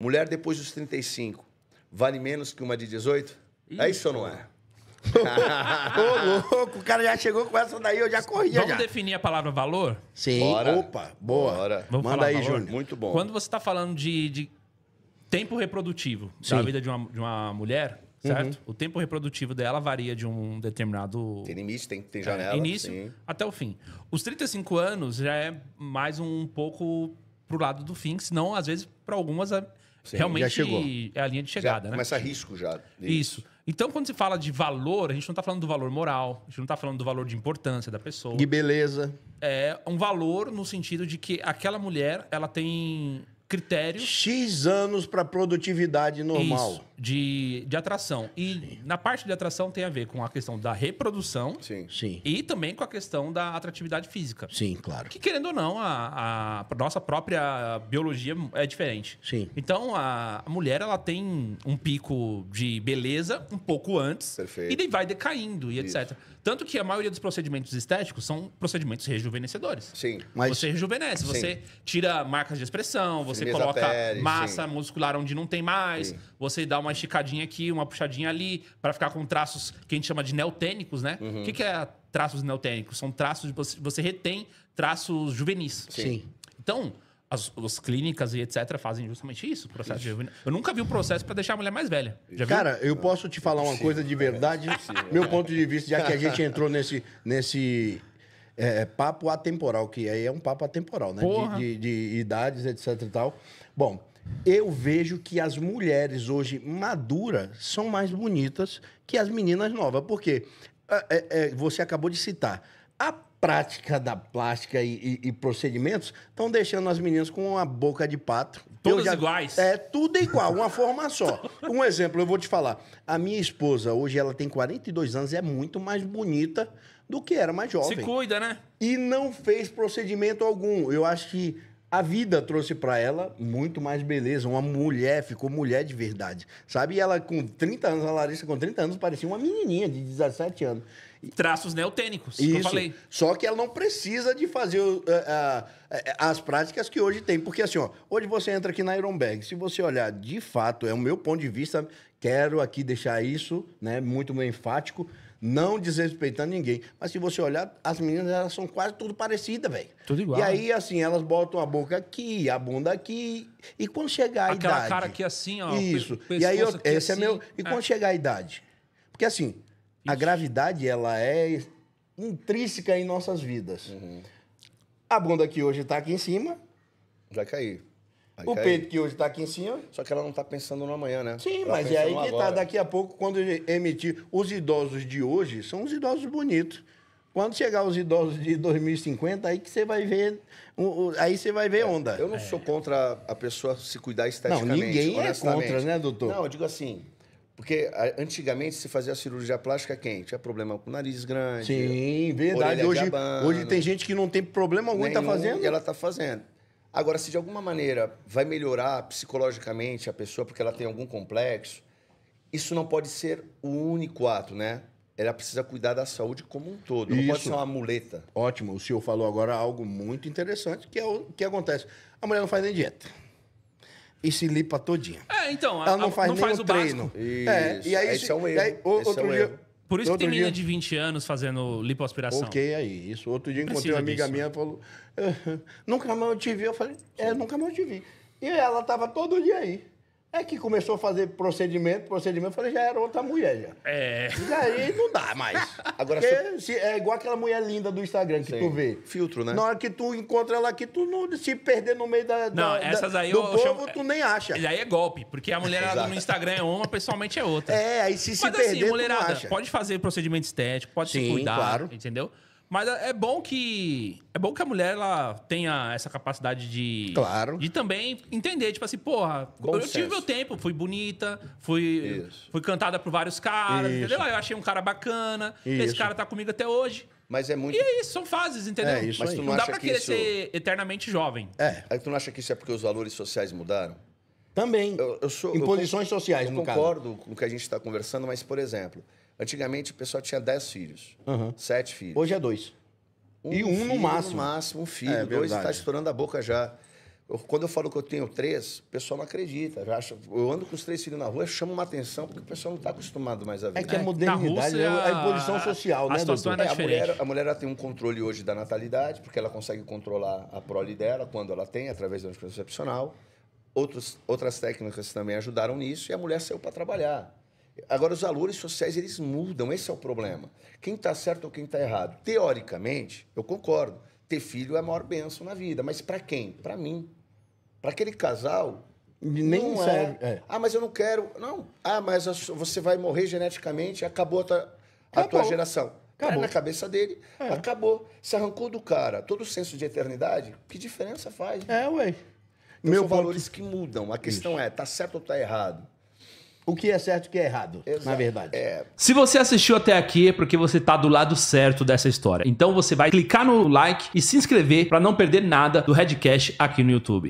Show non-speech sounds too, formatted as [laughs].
Mulher depois dos 35 vale menos que uma de 18? é isso ou não é? [laughs] Ô, louco, o cara já chegou com essa daí, eu já corri. Vamos já. definir a palavra valor? Sim. Bora. Opa, boa. Bora. Vamos Manda aí, Júnior. Muito bom. Quando você está falando de, de, tempo reprodutivo Sim. da vida de uma, de uma mulher, certo? Uhum. O tempo reprodutivo dela varia de um determinado. Tem início, tem, tem é, janela. início sim. até o fim. Os 35 anos já é mais um pouco pro lado do fim, senão, às vezes, para algumas é Sim, Realmente já chegou. é a linha de chegada, já começa né? Começa risco já. Isso. Então, quando se fala de valor, a gente não está falando do valor moral, a gente não está falando do valor de importância da pessoa. De beleza. É um valor no sentido de que aquela mulher, ela tem critérios. X anos para produtividade normal. Isso de, de atração. E Sim. na parte de atração tem a ver com a questão da reprodução Sim. Sim. e também com a questão da atratividade física. Sim, claro. Que querendo ou não, a, a nossa própria biologia é diferente. Sim. Então a, a, mulher ela tem um pico de beleza um pouco antes Perfeito. e vai decaindo e Isso. etc. Tanto que a maioria dos procedimentos estéticos são procedimentos rejuvenescedores. Sim. Mas... Você rejuvenesce, sim. você tira marcas de expressão, você Fineza coloca pele, massa sim. muscular onde não tem mais, sim. você dá uma uma esticadinha aqui, uma puxadinha ali, para ficar com traços que a gente chama de neotênicos, né? Uhum. O que, que é traços neotênicos? São traços, você, você retém traços juvenis. Sim. Então, as, as, clínicas e etc fazem justamente isso, processo isso. Eu nunca vi um processo para deixar a mulher mais velha. Cara, eu posso te falar uma Sim, coisa de verdade, é meu ponto de vista, já que a gente entrou nesse, nesse é, é papo atemporal, que aí é um papo atemporal, né? De, de, de, idades, etc e tal. Bom, eu vejo que as mulheres hoje maduras são mais bonitas que as meninas novas. Porque ah, é, é, você acabou de citar. A prática da plástica e, e, e procedimentos estão deixando as meninas com uma boca de pato. Todas já, iguais. É, tudo igual, uma forma só. [laughs] Um exemplo, eu vou te falar. A minha esposa, hoje ela tem 42 anos, é muito mais bonita do que era mais jovem. Se cuida, né? E não fez procedimento algum. Eu acho que a vida trouxe para ela muito mais beleza, uma mulher, ficou mulher de verdade, sabe? E ela com 30 anos, a Larissa com 30 anos, parecia uma menininha de 17 anos. Traços neotênicos, Isso. que eu falei. Só que ela não precisa de fazer uh, uh, as práticas que hoje tem. Porque assim, ó, hoje você entra aqui na Ironberg, se você olhar, de fato, é o meu ponto de vista, quero aqui deixar isso né, muito enfático, não desrespeitando ninguém. Mas se você olhar, as meninas elas são quase tudo parecidas, velho. Tudo igual. E aí, assim, elas botam a boca aqui, a bunda aqui. E quando chegar a Aquela idade. cara aqui é assim, ó. Isso. E aí, eu, esse assim, é meu. Assim, e é. quando é. chegar a idade? Porque, assim, Isso. a gravidade, ela é intrínseca em nossas vidas. Uhum. A bunda aqui hoje tá aqui em cima. Vai cair o peito que hoje está aqui em cima. Só que ela não está pensando no amanhã, né? Sim, ela tá mas é aí que está. Daqui a pouco, quando emitir. Os idosos de hoje são os idosos bonitos. Quando chegar os idosos de 2050, aí que você vai ver, aí você vai ver é, onda. Eu não é. sou contra a pessoa se cuidar esteticamente. Não, ninguém é contra, né, doutor? Não, eu digo assim, porque antigamente se fazia cirurgia plástica quem? Tinha é problema com nariz grande. Sim, verdade. Hoje, hoje tem gente que não tem problema algum tá nenhum, tá fazendo. E ela tá fazendo. Agora, se de alguma maneira vai melhorar psicologicamente a pessoa porque ela tem algum complexo, isso não pode ser o único ato, né? Ela precisa cuidar da saúde como um todo, isso. não pode ser uma muleta. Ótimo, o senhor falou agora algo muito interessante, que é o que acontece. A mulher não faz nem dieta. E se limpa todinha. É, então, ela a, não faz não nem faz o treino. Básico. Isso. É, e aí, Esse é um erro. Aí, outro, é um dia, por isso que tem dia... menina de 20 anos fazendo lipoaspiração. Ok, aí. É isso. Outro dia encontrei uma amiga disso. minha e falou: eh, Nunca mais eu te vi. Eu falei: É, nunca mais eu te vi. E ela tava todo dia aí. É que começou a fazer procedimento, procedimento, eu falei, já era outra mulher já. É. E aí não dá mais. [laughs] Agora se... é igual aquela mulher linda do Instagram que Sim. tu vê. Filtro, né? Na hora que tu encontra ela aqui, tu não se perder no meio da. Não, essas aí do eu, povo, chamo... tu nem acha. E aí é golpe, porque a mulher no Instagram é uma, pessoalmente é outra. É, aí se, se Mas, assim, perder, assim, mulherada, pode fazer procedimento estético, pode Sim, se cuidar, claro. entendeu? Mas é, é bom que é bom que a mulher ela tenha essa capacidade de claro. de também entender, tipo assim, porra, bom eu senso. tive meu tempo, fui bonita, fui Isso. fui cantada por vários caras, Isso. entendeu? Eu achei um cara bacana, Isso. esse cara tá comigo até hoje. Mas é muito. E é isso, são fases, entendeu? É isso Mas tu não, não dá pra querer isso... ser eternamente jovem. É. Aí tu não acha que isso é porque os valores sociais mudaram? Também. Eu, eu sou, em eu, posições sociais, eu no concordo caso. com o que a gente está conversando, mas, por exemplo, Antigamente o pessoal tinha 10 filhos, uhum. sete filhos. Hoje é dois. Um e um filho, no máximo. No máximo, um é, filho. É, dois está estourando a boca já. Eu, quando eu falo que eu tenho três, o pessoal não acredita. acha, eu ando com os três filhos na rua, chama uma atenção, porque o pessoal não está acostumado mais a ver. É que a é, modernidade Rússia, é a evolução é social, né, a, né, doutor? É, a, mulher, a mulher ela tem um controle hoje da natalidade, porque ela consegue controlar a prole dela, quando ela tem, através da anticoncepcional. Outros, outras técnicas também ajudaram nisso, e a mulher saiu para trabalhar. Agora, os valores sociais, eles mudam, esse é o problema. Quem está certo ou quem está errado? Teoricamente, eu concordo, ter filho é a maior benção na vida, mas para quem? Para mim. Para aquele casal, nem não é. serve. É. É. Ah, mas eu não quero. Não. Ah, mas você vai morrer geneticamente, acabou a tua, a tua geração. Tá acabou. na cabeça dele, é. acabou. Se arrancou do cara todo o senso de eternidade, que diferença faz? É, ué. Então, Meu são ponto... valores que mudam. A questão Isso. é, tá certo ou tá errado? o que é certo e o que é errado, Exato. na verdade. É. Se você assistiu até aqui é porque você está do lado certo dessa história. Então você vai clicar no like e se inscrever para não perder nada do Redcast aqui no YouTube.